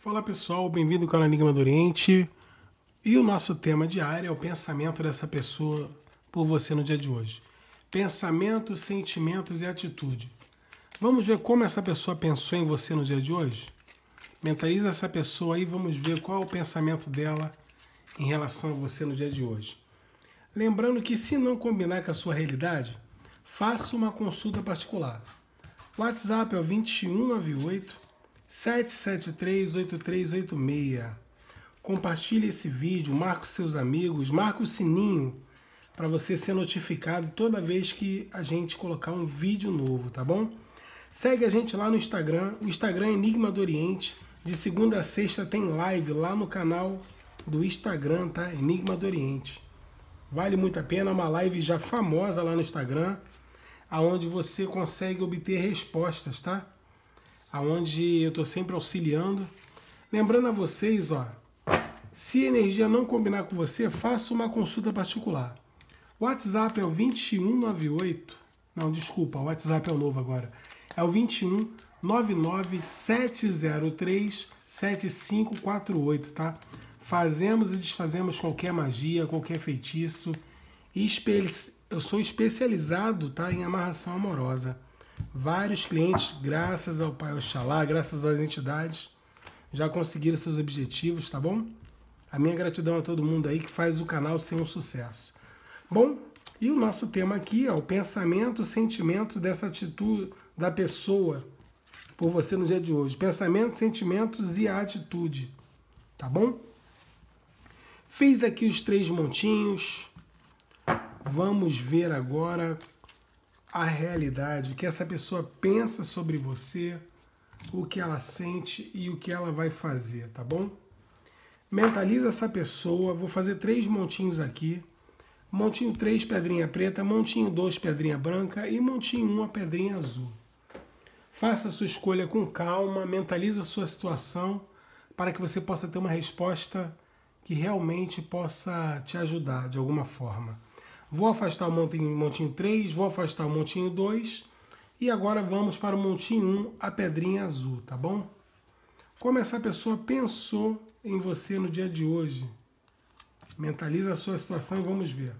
Fala pessoal, bem-vindo ao canal Enigma do Oriente. E o nosso tema diário é o pensamento dessa pessoa por você no dia de hoje. Pensamentos, sentimentos e atitude. Vamos ver como essa pessoa pensou em você no dia de hoje? Mentaliza essa pessoa aí, vamos ver qual é o pensamento dela em relação a você no dia de hoje. Lembrando que se não combinar com a sua realidade, faça uma consulta particular. WhatsApp é o 2198 7738386. Compartilhe esse vídeo, marque os seus amigos, marque o sininho para você ser notificado toda vez que a gente colocar um vídeo novo, tá bom? Segue a gente lá no Instagram, o Instagram é Enigma do Oriente. De segunda a sexta tem live lá no canal do Instagram, tá? Enigma do Oriente. Vale muito a pena, é uma live já famosa lá no Instagram, aonde você consegue obter respostas, tá? aonde eu estou sempre auxiliando. Lembrando a vocês, ó, se a energia não combinar com você, faça uma consulta particular. O WhatsApp é o 2198. Não, desculpa, o WhatsApp é o novo agora. É o 21 703 7548, tá? Fazemos e desfazemos qualquer magia, qualquer feitiço. Eu sou especializado, tá, em amarração amorosa. Vários clientes, graças ao Pai Oxalá, graças às entidades, já conseguiram seus objetivos, tá bom? A minha gratidão a todo mundo aí que faz o canal ser um sucesso. Bom, e o nosso tema aqui é o pensamento, o sentimento dessa atitude da pessoa por você no dia de hoje. Pensamentos, sentimentos e atitude, tá bom? Fiz aqui os três montinhos. Vamos ver agora a realidade, o que essa pessoa pensa sobre você, o que ela sente e o que ela vai fazer, tá bom? Mentaliza essa pessoa, vou fazer três montinhos aqui. Montinho 3, pedrinha preta, montinho 2, pedrinha branca e montinho 1, a pedrinha azul. Faça sua escolha com calma, mentaliza a sua situação para que você possa ter uma resposta que realmente possa te ajudar de alguma forma. Vou afastar o montinho, montinho 3, vou afastar o montinho 2. E agora vamos para o montinho 1, a pedrinha azul, tá bom? Como essa pessoa pensou em você no dia de hoje? Mentaliza a sua situação e vamos ver.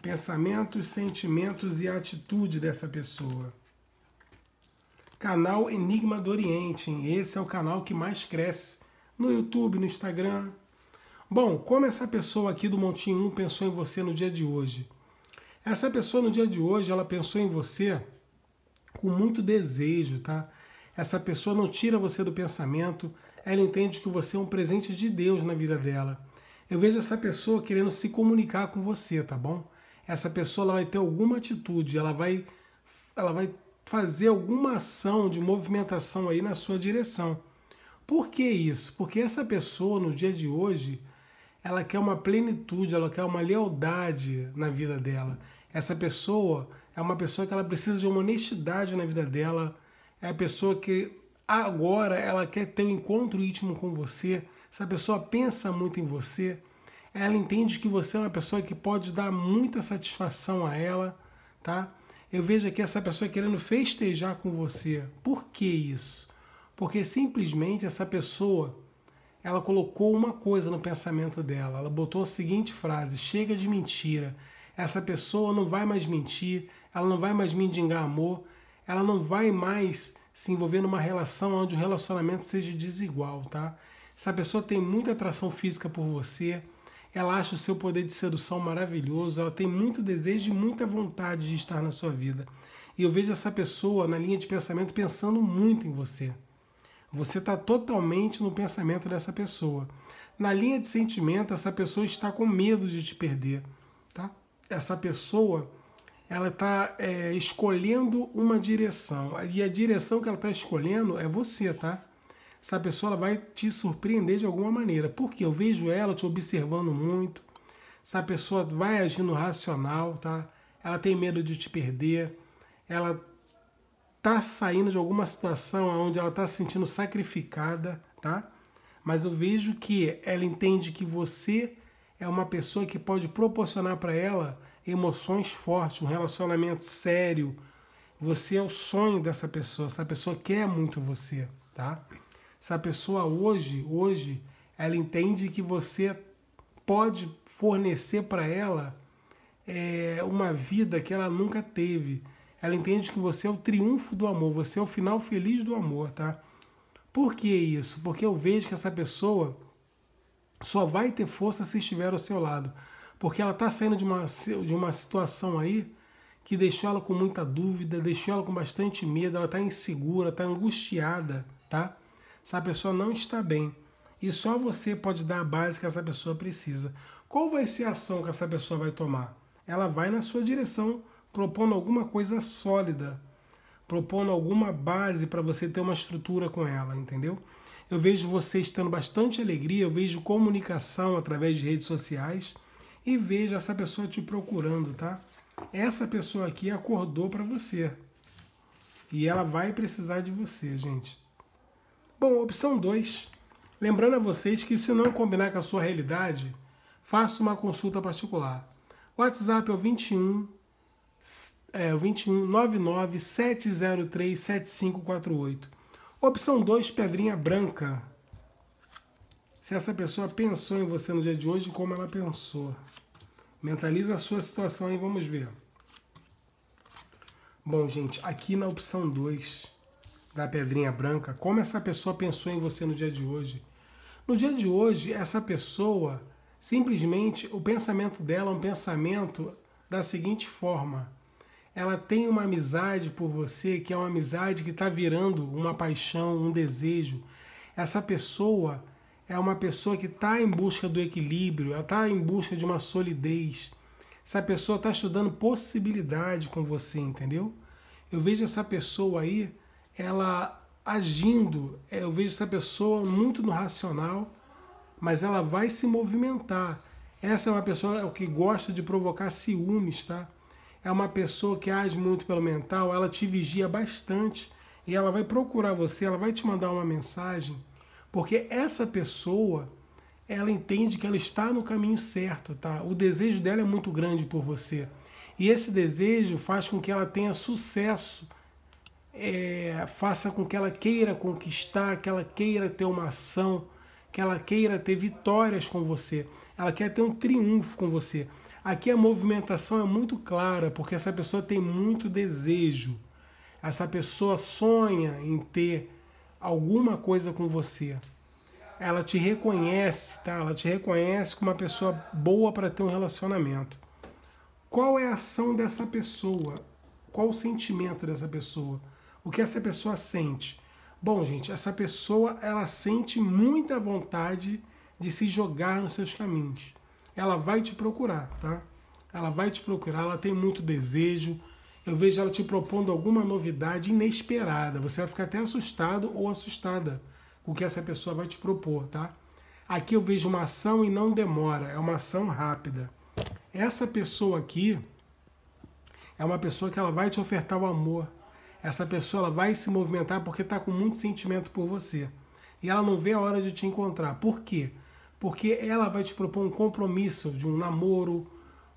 Pensamentos, sentimentos e atitude dessa pessoa. Canal Enigma do Oriente, hein? esse é o canal que mais cresce no YouTube, no Instagram, Bom, como essa pessoa aqui do Montinho 1 pensou em você no dia de hoje? Essa pessoa no dia de hoje, ela pensou em você com muito desejo, tá? Essa pessoa não tira você do pensamento, ela entende que você é um presente de Deus na vida dela. Eu vejo essa pessoa querendo se comunicar com você, tá bom? Essa pessoa ela vai ter alguma atitude, ela vai, ela vai fazer alguma ação de movimentação aí na sua direção. Por que isso? Porque essa pessoa no dia de hoje, ela quer uma plenitude, ela quer uma lealdade na vida dela. Essa pessoa é uma pessoa que ela precisa de uma honestidade na vida dela. É a pessoa que agora ela quer ter um encontro íntimo com você. Essa pessoa pensa muito em você. Ela entende que você é uma pessoa que pode dar muita satisfação a ela, tá? Eu vejo aqui essa pessoa querendo festejar com você. Por que isso? Porque simplesmente essa pessoa ela colocou uma coisa no pensamento dela. Ela botou a seguinte frase: chega de mentira. Essa pessoa não vai mais mentir, ela não vai mais mendigar amor, ela não vai mais se envolver numa relação onde o relacionamento seja desigual, tá? Essa pessoa tem muita atração física por você, ela acha o seu poder de sedução maravilhoso, ela tem muito desejo e muita vontade de estar na sua vida. E eu vejo essa pessoa na linha de pensamento pensando muito em você. Você está totalmente no pensamento dessa pessoa. Na linha de sentimento, essa pessoa está com medo de te perder. Tá? Essa pessoa ela está é, escolhendo uma direção. E a direção que ela está escolhendo é você, tá? Essa pessoa ela vai te surpreender de alguma maneira. Porque eu vejo ela te observando muito. Essa pessoa vai agindo racional, tá? Ela tem medo de te perder. Ela está saindo de alguma situação onde ela está se sentindo sacrificada, tá? Mas eu vejo que ela entende que você é uma pessoa que pode proporcionar para ela emoções fortes, um relacionamento sério. Você é o sonho dessa pessoa, essa pessoa quer muito você, tá? Essa pessoa hoje, hoje, ela entende que você pode fornecer para ela é, uma vida que ela nunca teve ela entende que você é o triunfo do amor, você é o final feliz do amor, tá? Por que isso? Porque eu vejo que essa pessoa só vai ter força se estiver ao seu lado. Porque ela está saindo de uma, de uma situação aí que deixou ela com muita dúvida, deixou ela com bastante medo, ela está insegura, está angustiada, tá? Essa pessoa não está bem. E só você pode dar a base que essa pessoa precisa. Qual vai ser a ação que essa pessoa vai tomar? Ela vai na sua direção propondo alguma coisa sólida, propondo alguma base para você ter uma estrutura com ela, entendeu? Eu vejo vocês tendo bastante alegria, eu vejo comunicação através de redes sociais e vejo essa pessoa te procurando, tá? Essa pessoa aqui acordou para você. E ela vai precisar de você, gente. Bom, opção 2. Lembrando a vocês que se não combinar com a sua realidade, faça uma consulta particular. WhatsApp é o 21 é, 21997037548. Opção 2, pedrinha branca. Se essa pessoa pensou em você no dia de hoje, como ela pensou. Mentaliza a sua situação e vamos ver. Bom, gente, aqui na opção 2 da pedrinha branca, como essa pessoa pensou em você no dia de hoje. No dia de hoje, essa pessoa, simplesmente, o pensamento dela é um pensamento da seguinte forma: ela tem uma amizade por você que é uma amizade que está virando uma paixão, um desejo. Essa pessoa é uma pessoa que está em busca do equilíbrio, ela está em busca de uma solidez. Essa pessoa está estudando possibilidade com você, entendeu? Eu vejo essa pessoa aí, ela agindo, é, eu vejo essa pessoa muito no racional, mas ela vai se movimentar essa é uma pessoa é que gosta de provocar ciúmes, tá? É uma pessoa que age muito pelo mental, ela te vigia bastante e ela vai procurar você, ela vai te mandar uma mensagem, porque essa pessoa, ela entende que ela está no caminho certo, tá? O desejo dela é muito grande por você. E esse desejo faz com que ela tenha sucesso, é, faça com que ela queira conquistar, que ela queira ter uma ação, que ela queira ter vitórias com você ela quer ter um triunfo com você. Aqui a movimentação é muito clara, porque essa pessoa tem muito desejo. Essa pessoa sonha em ter alguma coisa com você. Ela te reconhece, tá? Ela te reconhece como uma pessoa boa para ter um relacionamento. Qual é a ação dessa pessoa? Qual o sentimento dessa pessoa? O que essa pessoa sente? Bom, gente, essa pessoa ela sente muita vontade de de se jogar nos seus caminhos. Ela vai te procurar, tá? Ela vai te procurar, ela tem muito desejo. Eu vejo ela te propondo alguma novidade inesperada. Você vai ficar até assustado ou assustada com o que essa pessoa vai te propor, tá? Aqui eu vejo uma ação e não demora, é uma ação rápida. Essa pessoa aqui é uma pessoa que ela vai te ofertar o amor. Essa pessoa ela vai se movimentar porque está com muito sentimento por você. E ela não vê a hora de te encontrar. Por quê? porque ela vai te propor um compromisso de um namoro,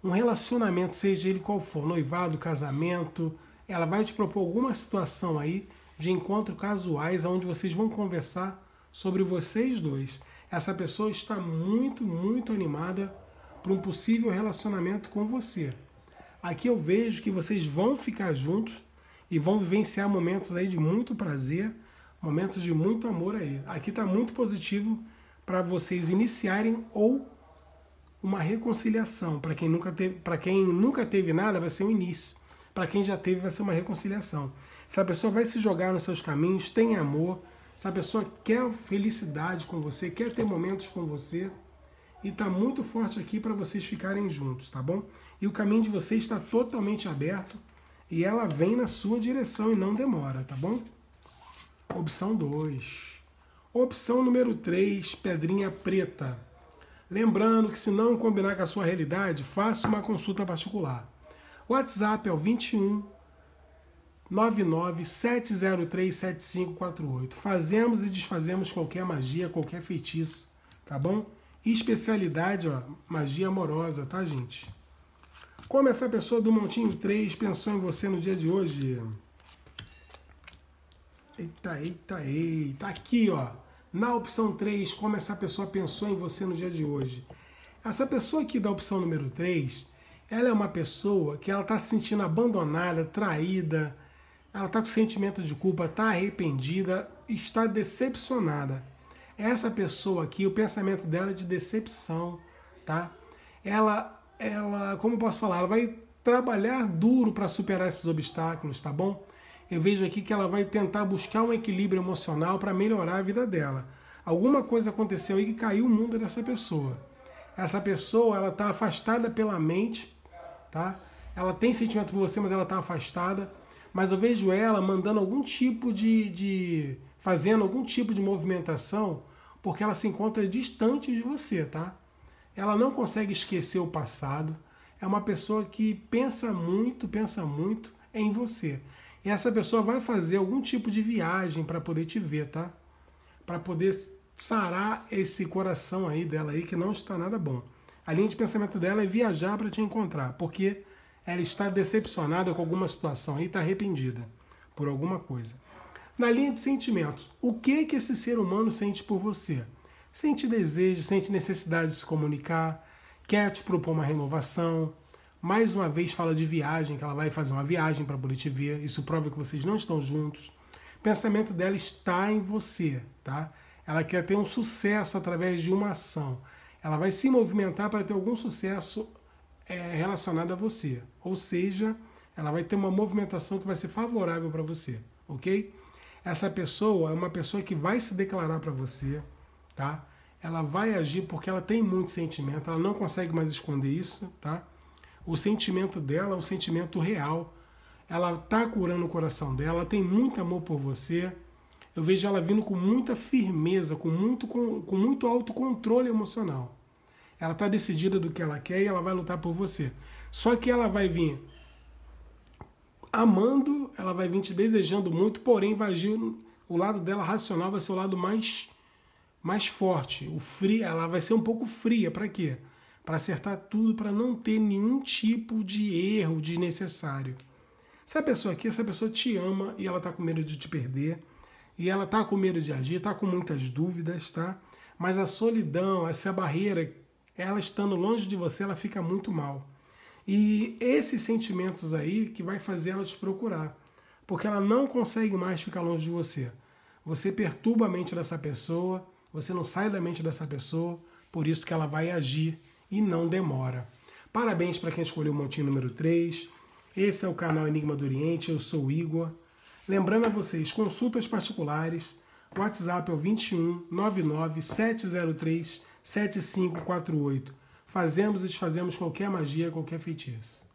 um relacionamento, seja ele qual for, noivado, casamento, ela vai te propor alguma situação aí de encontro casuais onde vocês vão conversar sobre vocês dois. Essa pessoa está muito, muito animada para um possível relacionamento com você. Aqui eu vejo que vocês vão ficar juntos e vão vivenciar momentos aí de muito prazer, momentos de muito amor aí. Aqui está muito positivo para vocês iniciarem ou uma reconciliação. Para quem, nunca teve, quem nunca teve nada, vai ser um início. Para quem já teve, vai ser uma reconciliação. Se a pessoa vai se jogar nos seus caminhos, tem amor, se a pessoa quer felicidade com você, quer ter momentos com você, e tá muito forte aqui para vocês ficarem juntos, tá bom? E o caminho de vocês está totalmente aberto e ela vem na sua direção e não demora, tá bom? Opção 2. Opção número 3, pedrinha preta. Lembrando que se não combinar com a sua realidade, faça uma consulta particular. O WhatsApp é o 21 99 703 7548. Fazemos e desfazemos qualquer magia, qualquer feitiço, tá bom? E especialidade, ó, magia amorosa, tá, gente? Como essa pessoa do Montinho 3 pensou em você no dia de hoje? Eita, eita, eita. Aqui, ó. Na opção 3, como essa pessoa pensou em você no dia de hoje. Essa pessoa aqui da opção número 3, ela é uma pessoa que ela está se sentindo abandonada, traída, ela está com sentimento de culpa, está arrependida, está decepcionada. Essa pessoa aqui, o pensamento dela é de decepção, tá? Ela, ela, como posso falar, ela vai trabalhar duro para superar esses obstáculos, tá bom? eu vejo aqui que ela vai tentar buscar um equilíbrio emocional para melhorar a vida dela. Alguma coisa aconteceu aí que caiu o mundo dessa pessoa. Essa pessoa, ela está afastada pela mente, tá? Ela tem sentimento por você, mas ela está afastada. Mas eu vejo ela mandando algum tipo de, de. fazendo algum tipo de movimentação, porque ela se encontra distante de você, tá? Ela não consegue esquecer o passado. É uma pessoa que pensa muito, pensa muito em você. E essa pessoa vai fazer algum tipo de viagem para poder te ver, tá? Para poder sarar esse coração aí dela aí que não está nada bom. A linha de pensamento dela é viajar para te encontrar, porque ela está decepcionada com alguma situação aí, está arrependida por alguma coisa. Na linha de sentimentos, o que que esse ser humano sente por você? Sente desejo, sente necessidade de se comunicar, quer te propor uma renovação, mais uma vez fala de viagem, que ela vai fazer uma viagem para Bolitivia, isso prova que vocês não estão juntos. O pensamento dela está em você, tá? Ela quer ter um sucesso através de uma ação. Ela vai se movimentar para ter algum sucesso é, relacionado a você. Ou seja, ela vai ter uma movimentação que vai ser favorável para você, ok? Essa pessoa é uma pessoa que vai se declarar para você, tá? Ela vai agir porque ela tem muito sentimento, ela não consegue mais esconder isso, tá? O sentimento dela é o sentimento real. Ela está curando o coração dela, tem muito amor por você. Eu vejo ela vindo com muita firmeza, com muito, com, com muito autocontrole emocional. Ela está decidida do que ela quer e ela vai lutar por você. Só que ela vai vir amando, ela vai vir te desejando muito, porém vai agir o lado dela racional vai ser o lado mais mais forte, o frio, ela vai ser um pouco fria, para quê? para acertar tudo, para não ter nenhum tipo de erro desnecessário. Se a pessoa aqui, essa pessoa te ama e ela está com medo de te perder, e ela está com medo de agir, está com muitas dúvidas, tá? Mas a solidão, essa barreira, ela estando longe de você, ela fica muito mal. E esses sentimentos aí que vai fazer ela te procurar, porque ela não consegue mais ficar longe de você. Você perturba a mente dessa pessoa, você não sai da mente dessa pessoa, por isso que ela vai agir e não demora. Parabéns para quem escolheu o montinho número 3. Esse é o canal Enigma do Oriente, eu sou o Igor. Lembrando a vocês, consultas particulares, WhatsApp é o 21 99 703 7548. Fazemos e desfazemos qualquer magia, qualquer feitiço.